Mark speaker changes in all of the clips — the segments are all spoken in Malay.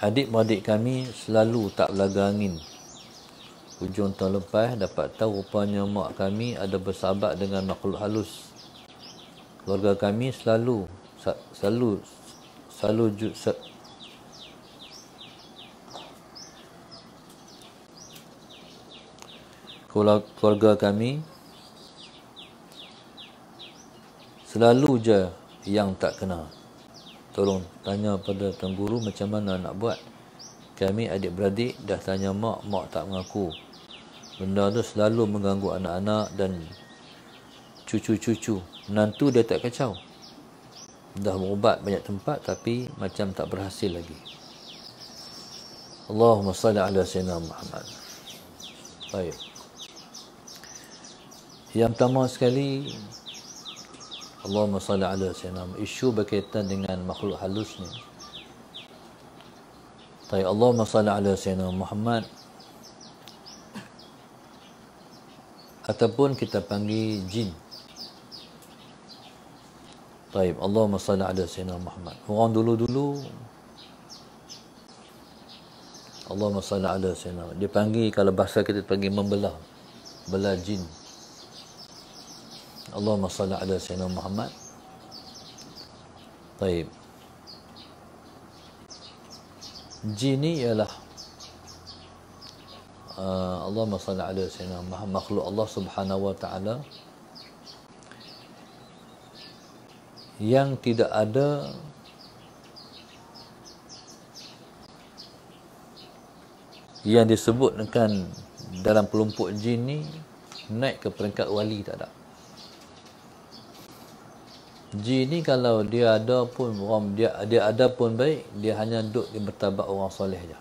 Speaker 1: adik-beradik kami selalu tak belaga angin. Hujung tahun lepas dapat tahu rupanya mak kami ada bersahabat dengan makhluk halus. Keluarga kami selalu selalu selalu se- keluarga kami selalu je yang tak kenal tolong tanya pada tuan guru macam mana nak buat. Kami adik-beradik dah tanya mak, mak tak mengaku. Benda tu selalu mengganggu anak-anak dan cucu-cucu. nantu dia tak kacau. Dah berubat banyak tempat tapi macam tak berhasil lagi. Allahumma salli ala sayyidina Muhammad. Baik. Yang pertama sekali, Allahumma salli ala sayyidina Muhammad. Isu berkaitan dengan makhluk halus ni. Tapi Allahumma salli ala sayyidina Muhammad ataupun kita panggil jin. Taib, Allahumma salli ala sayyidina Muhammad. Orang dulu-dulu Allahumma salli ala sayyidina Muhammad. kalau bahasa kita panggil membelah. Belah jin. Allahumma salli ala sayyidina Muhammad. Baik. Jin ni ialah uh, Allahumma salli ala Muhammad makhluk Allah Subhanahu wa taala yang tidak ada yang disebutkan dalam kelompok jin ni naik ke peringkat wali tak ada G ni kalau dia ada pun orang dia dia ada pun baik, dia hanya duduk di bertabak orang soleh je.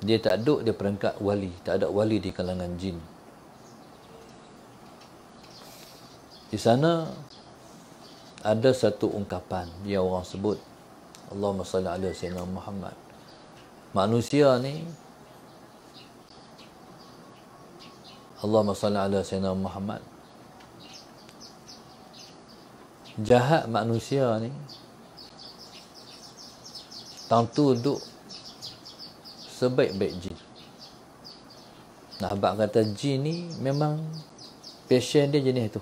Speaker 1: Dia tak duduk di peringkat wali, tak ada wali di kalangan jin. Di sana ada satu ungkapan dia orang sebut Allahumma salli ala sayyidina Muhammad. Manusia ni Allahumma salli ala sayyidina Muhammad jahat manusia ni tentu duk sebaik-baik jin nah abang kata jin ni memang passion dia jenis tu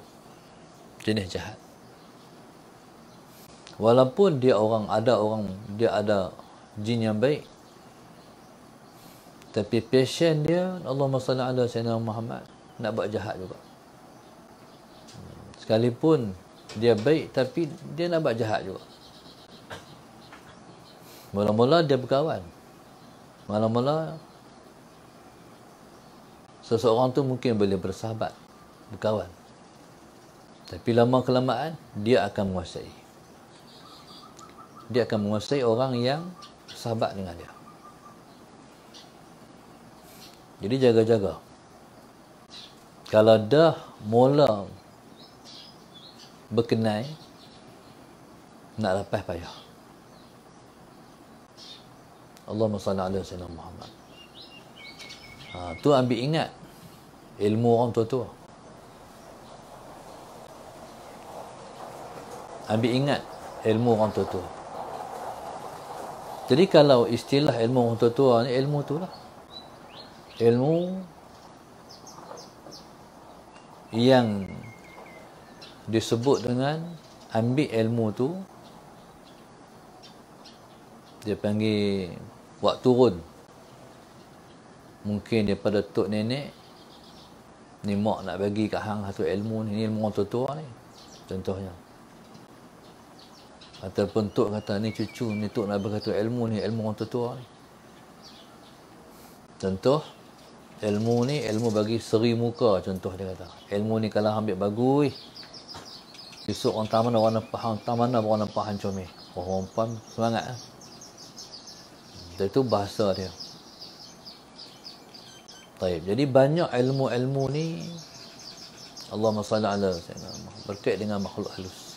Speaker 1: jenis jahat walaupun dia orang ada orang dia ada jin yang baik tapi passion dia Allah Subhanahu wa taala Muhammad nak buat jahat juga sekalipun dia baik tapi dia nak buat jahat juga. Mula-mula dia berkawan. Mula-mula seseorang tu mungkin boleh bersahabat, berkawan. Tapi lama kelamaan dia akan menguasai. Dia akan menguasai orang yang sahabat dengan dia. Jadi jaga-jaga. Kalau dah mula berkenai nak lepas payah Allahumma salli ala sayyidina Muhammad ha, tu ambil ingat ilmu orang tua-tua ambil ingat ilmu orang tua-tua jadi kalau istilah ilmu orang tua-tua ni ilmu tu lah ilmu yang disebut dengan ambil ilmu tu dia panggil waktu turun mungkin daripada tok nenek ni mak nak bagi kat hang satu ilmu ni, ni ilmu orang tua ni contohnya Atau pentuk kata ni cucu ni tok nak bagi satu ilmu ni ilmu orang tua ni contoh ilmu ni ilmu bagi seri muka contoh dia kata ilmu ni kalau ambil bagus Besok orang tamana oh, orang nampak orang tamana orang nampak hancur ni. Orang pun semangat eh. Dan itu bahasa dia. Baik, jadi banyak ilmu-ilmu ni Allahumma salli ala sayyidina berkait dengan makhluk halus.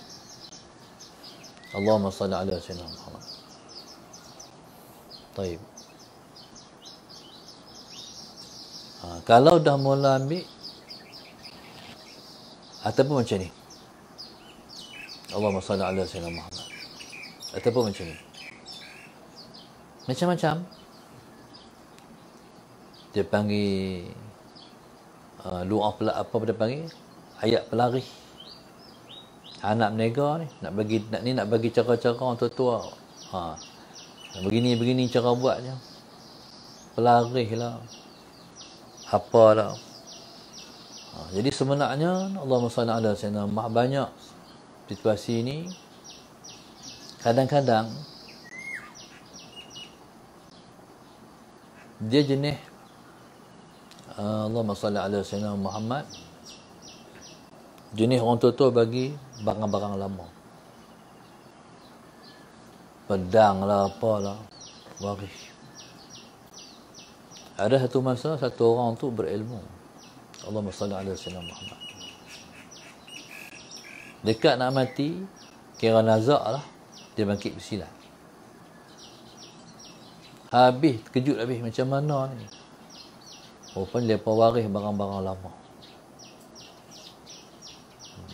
Speaker 1: Allahumma salli ala sayyidina Muhammad. Baik. Ha, kalau dah mula ambil ataupun macam ni. Allahumma salli ala sayyidina Muhammad. Ataupun macam ni. Macam-macam. Dia panggil uh, luar pula apa dia panggil? Ayat pelari. Anak menega ni, nak bagi nak ni nak bagi cara-cara untuk tua. Ha. Begini-begini cara buatnya. Pelarih lah. Apa lah. Ha. Jadi sebenarnya Allah salli ala banyak situasi ini kadang-kadang dia jenis uh, Allahumma salli ala sayyidina Muhammad jenis orang tua-tua bagi barang-barang lama pedang lah apa lah waris ada satu masa satu orang tu berilmu Allahumma salli ala sayyidina Muhammad Dekat nak mati, kira nazak lah. Dia bangkit bersilat. Habis, terkejut habis. Macam mana ni? Rupanya dia pewaris barang-barang lama. Hmm.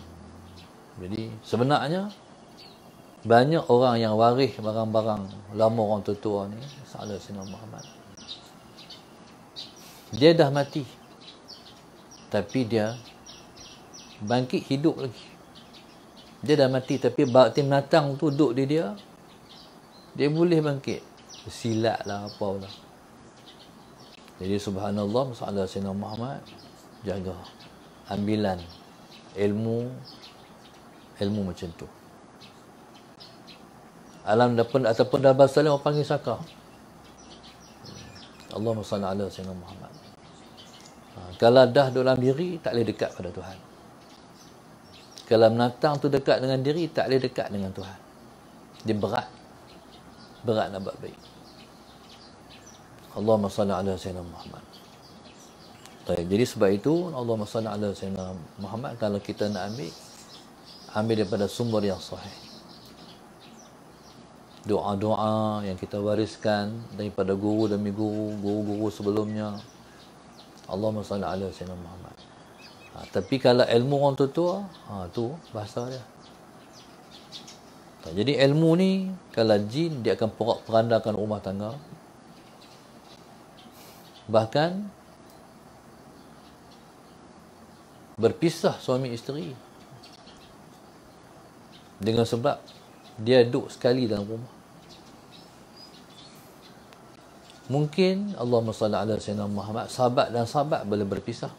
Speaker 1: Jadi sebenarnya banyak orang yang waris barang-barang lama orang tua-tua ni Sa'ala Sina Muhammad. Dia dah mati. Tapi dia bangkit hidup lagi. Dia dah mati tapi bakti menatang tu duduk di dia. Dia boleh bangkit. Silat lah apa lah. Jadi subhanallah masalah Sayyidina Muhammad jaga. Ambilan ilmu ilmu macam tu. Alam dapat ataupun dah bahasa orang panggil saka. Allah SWT Sayyidina Muhammad. Ha, kalau dah dalam diri, tak boleh dekat pada Tuhan kalau menatang tu dekat dengan diri tak boleh dekat dengan Tuhan dia berat berat nak buat baik Allahumma salli ala sayyidina Muhammad Baik, jadi sebab itu Allah salli ala sayyidina Muhammad kalau kita nak ambil ambil daripada sumber yang sahih doa-doa yang kita wariskan daripada guru demi guru guru-guru sebelumnya Allah salli ala sayyidina Muhammad Ah, tapi kalau ilmu orang tua-tua, ha, tu bahasa dia. Tak, jadi ilmu ni, kalau jin, dia akan perandakan rumah tangga. Bahkan, berpisah suami isteri. Dengan sebab, dia duduk sekali dalam rumah. Mungkin Allah SWT, Sayyidina Muhammad, sahabat dan sahabat boleh berpisah.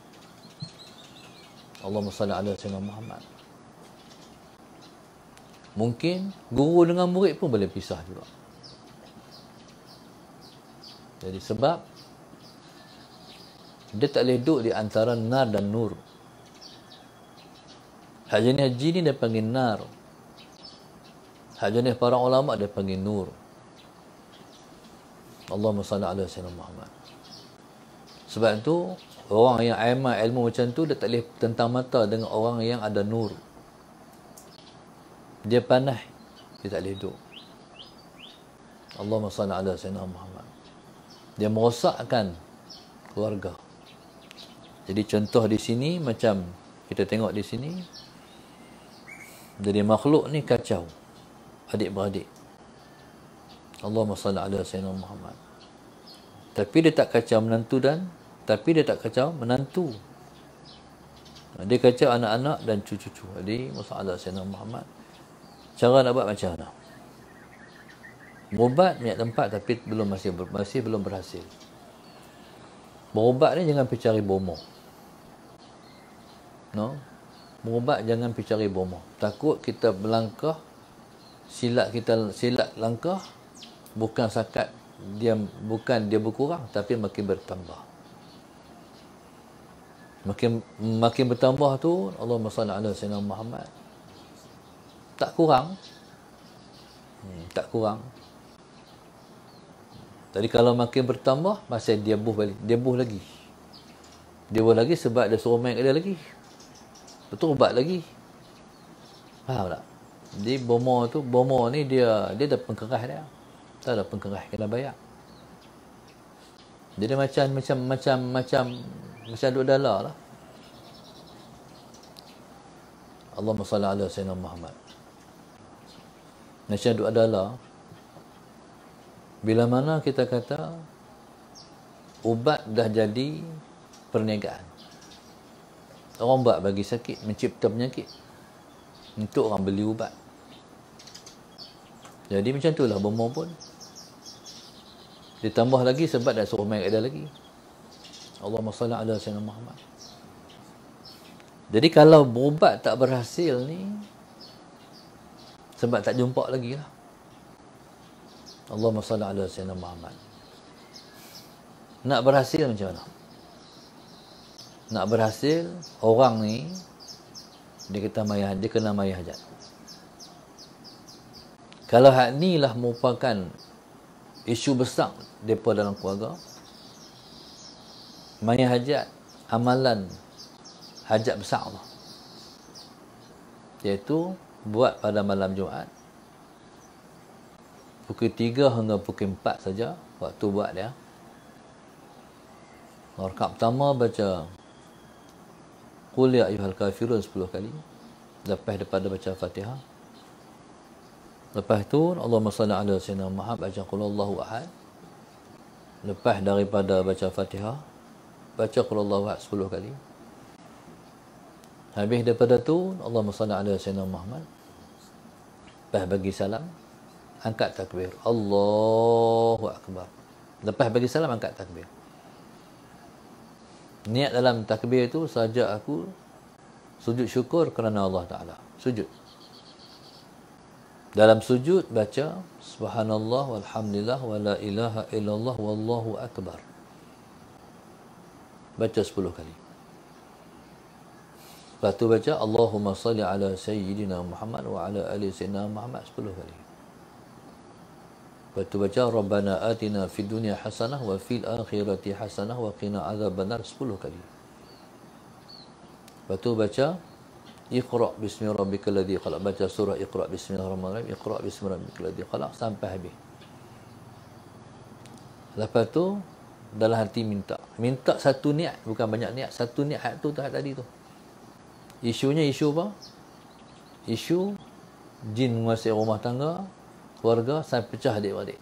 Speaker 1: Allahumma salli ala sayyidina Muhammad. Mungkin guru dengan murid pun boleh pisah juga. Jadi sebab dia tak boleh duduk di antara nar dan nur. Hajjani haji ni dia panggil nar. Hajjani para ulama dia panggil nur. Allahumma salli ala sayyidina Muhammad. Sebab itu Orang yang amal ilmu macam tu, dia tak boleh tentang mata dengan orang yang ada nur. Dia panah, dia tak boleh duduk. Allahumma salli ala sayyidina Muhammad. Dia merosakkan keluarga. Jadi contoh di sini macam kita tengok di sini jadi makhluk ni kacau adik-beradik. Allah salli ala sayyidina Muhammad. Tapi dia tak kacau menantu dan tapi dia tak kacau menantu. Dia kacau anak-anak dan cucu-cucu. Jadi masalah Sayyidina Muhammad. Cara nak buat macam mana? Berubat banyak tempat tapi belum masih masih belum berhasil. Berubat ni jangan pergi cari bomo. No? Berubat jangan pergi cari bomo. Takut kita melangkah silap kita silap langkah bukan sakat dia bukan dia berkurang tapi makin bertambah makin makin bertambah tu Allahumma salli ala sayyidina Muhammad tak kurang hmm, tak kurang tadi kalau makin bertambah masa dia buh balik dia buh lagi dia buh lagi sebab dia suruh main dia lagi betul ubat lagi faham tak jadi bomo tu bomo ni dia dia ada pengkerah dia tak ada pengkerah kena bayar jadi macam macam macam macam macam duk dalah lah. Allahumma salli ala Sayyidina Muhammad. Macam duk dalah. Bila mana kita kata ubat dah jadi perniagaan. Orang buat bagi sakit, mencipta penyakit. Untuk orang beli ubat. Jadi macam itulah bomo pun. Ditambah lagi sebab dah suruh main kat dia lagi. Allahumma salli ala sayyidina Muhammad. Jadi kalau berubat tak berhasil ni sebab tak jumpa lagi lah. Allahumma salli ala sayyidina Muhammad. Nak berhasil macam mana? Nak berhasil orang ni dia kata maya, dia kena maya hajat. Kalau hak ni lah merupakan isu besar depa dalam keluarga, Maya hajat amalan hajat besar Allah. Iaitu buat pada malam Jumaat. Pukul tiga hingga pukul empat saja waktu buat dia. Rakaat pertama baca kuliah ya kafirun sepuluh kali. Lepas daripada baca Fatihah. Lepas tu Allah salli ala sayyidina Muhammad baca Qul Allahu ahad. Lepas daripada baca Fatihah baca qul Allah wa 10 kali habis daripada tu Allah salli ala sayyidina Muhammad lepas bagi salam angkat takbir Allahu akbar lepas bagi salam angkat takbir niat dalam takbir tu saja aku sujud syukur kerana Allah taala sujud dalam sujud baca subhanallah walhamdulillah wala ilaha illallah wallahu akbar baca 10 kali. Lepas tu baca Allahumma salli ala sayyidina Muhammad wa ala ali sayyidina Muhammad 10 kali. Lepas tu baca Rabbana atina fid dunya hasanah wa fil akhirati hasanah wa qina adzabannar 10 kali. Lepas tu baca Iqra bismi rabbikal ladzi khalaq baca surah Iqra bismi rabbikal ladzi Iqra bismi rabbikal ladzi khalaq sampai habis. Lepas tu dalam hati minta. Minta satu niat, bukan banyak niat. Satu niat hak tu tak tadi tu. Isunya isu apa? Isu jin menguasai rumah tangga, keluarga sampai pecah dia, adik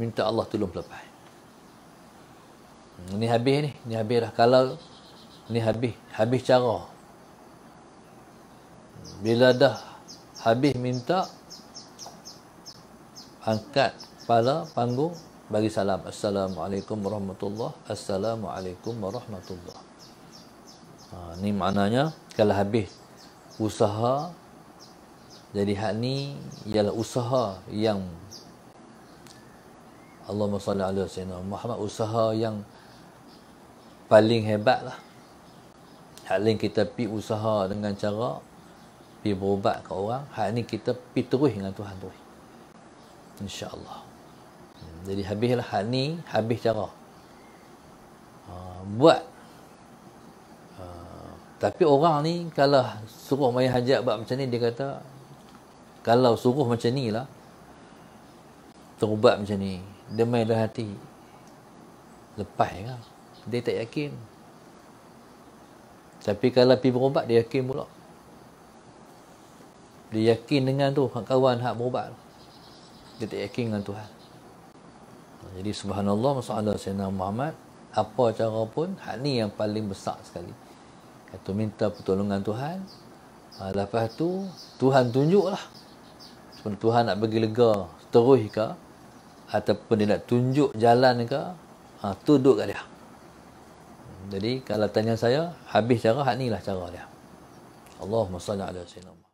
Speaker 1: Minta Allah tolong pelapai. Ini hmm, habis ni. Ini habis dah. Kalau ni habis. Habis cara. Hmm, bila dah habis minta, angkat kepala, panggung, bagi salam assalamualaikum warahmatullahi assalamualaikum warahmatullahi ha ni maknanya kalau habis usaha jadi hak ni ialah usaha yang Allahumma salli ala sayyidina Muhammad usaha yang paling hebat lah hak lain kita pi usaha dengan cara pi berubat ke orang hak ni kita pi terus dengan Tuhan terus insyaallah jadi habislah hak ni habis cara uh, buat uh, tapi orang ni kalau suruh main hajat buat macam ni dia kata kalau suruh macam ni lah terubat macam ni dia main dalam hati lepas kan dia tak yakin tapi kalau pergi berubat dia yakin pula dia yakin dengan tu kawan hak berubat dia tak yakin dengan Tuhan jadi subhanallah masalah Sayyidina Muhammad apa cara pun hak ni yang paling besar sekali. Kata minta pertolongan Tuhan. Ha, lepas tu Tuhan tunjuklah. Sebenarnya Tuhan nak bagi lega terus ke ataupun dia nak tunjuk jalan ke ha, tu duduk kat dia. Jadi kalau tanya saya habis cara hak ni lah cara dia. Allahumma salli ala sayyidina